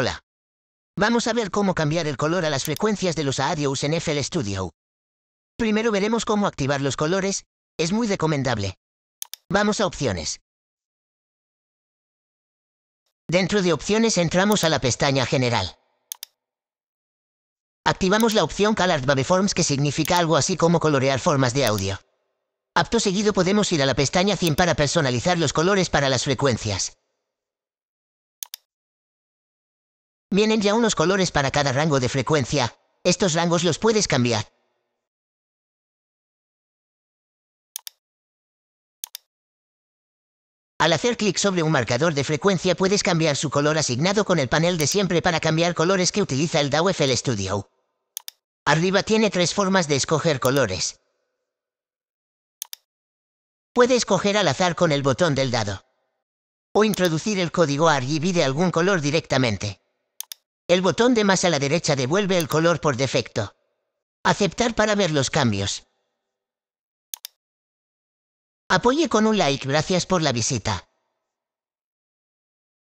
Hola. Vamos a ver cómo cambiar el color a las frecuencias de los audios en FL Studio. Primero veremos cómo activar los colores, es muy recomendable. Vamos a opciones. Dentro de opciones entramos a la pestaña general. Activamos la opción Color Waveforms que significa algo así como colorear formas de audio. Apto seguido podemos ir a la pestaña 100 para personalizar los colores para las frecuencias. Vienen ya unos colores para cada rango de frecuencia. Estos rangos los puedes cambiar. Al hacer clic sobre un marcador de frecuencia puedes cambiar su color asignado con el panel de siempre para cambiar colores que utiliza el DAW FL Studio. Arriba tiene tres formas de escoger colores. Puede escoger al azar con el botón del dado. O introducir el código RGB de algún color directamente. El botón de más a la derecha devuelve el color por defecto. Aceptar para ver los cambios. Apoye con un like, gracias por la visita.